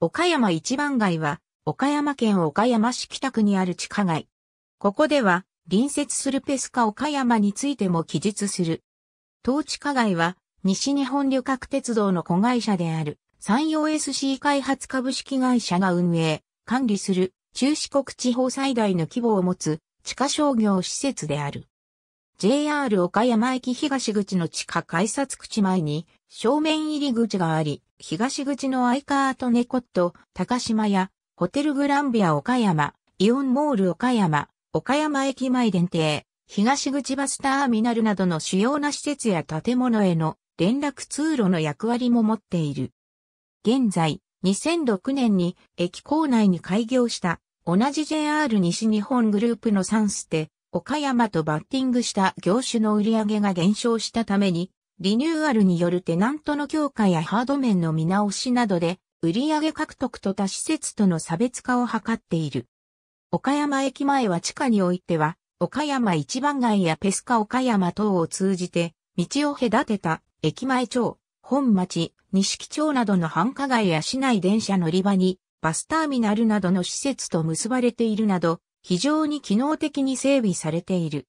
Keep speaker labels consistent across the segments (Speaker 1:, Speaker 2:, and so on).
Speaker 1: 岡山一番街は、岡山県岡山市北区にある地下街。ここでは、隣接するペスカ岡山についても記述する。当地下街は、西日本旅客鉄道の子会社である、山陽 SC 開発株式会社が運営、管理する、中四国地方最大の規模を持つ、地下商業施設である。JR 岡山駅東口の地下改札口前に正面入り口があり、東口のアイカートネコット、高島屋、ホテルグランビア岡山、イオンモール岡山、岡山駅前電停、東口バスターミナルなどの主要な施設や建物への連絡通路の役割も持っている。現在、2006年に駅構内に開業した同じ JR 西日本グループの3ステ、岡山とバッティングした業種の売り上げが減少したために、リニューアルによるテナントの強化やハード面の見直しなどで、売上獲得と他施設との差別化を図っている。岡山駅前は地下においては、岡山一番街やペスカ岡山等を通じて、道を隔てた駅前町、本町、錦町などの繁華街や市内電車乗り場に、バスターミナルなどの施設と結ばれているなど、非常に機能的に整備されている。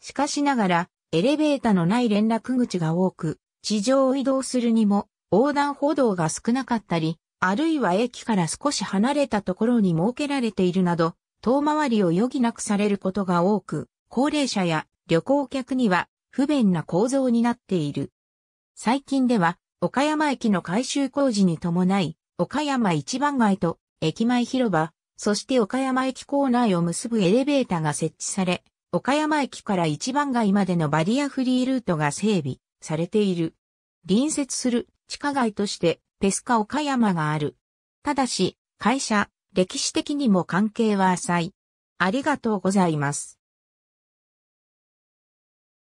Speaker 1: しかしながら、エレベータのない連絡口が多く、地上を移動するにも、横断歩道が少なかったり、あるいは駅から少し離れたところに設けられているなど、遠回りを余儀なくされることが多く、高齢者や旅行客には不便な構造になっている。最近では、岡山駅の改修工事に伴い、岡山一番街と駅前広場、そして岡山駅構内を結ぶエレベーターが設置され、岡山駅から一番街までのバリアフリールートが整備されている。隣接する地下街としてペスカ岡山がある。ただし、会社、歴史的にも関係は浅い。ありがとうございます。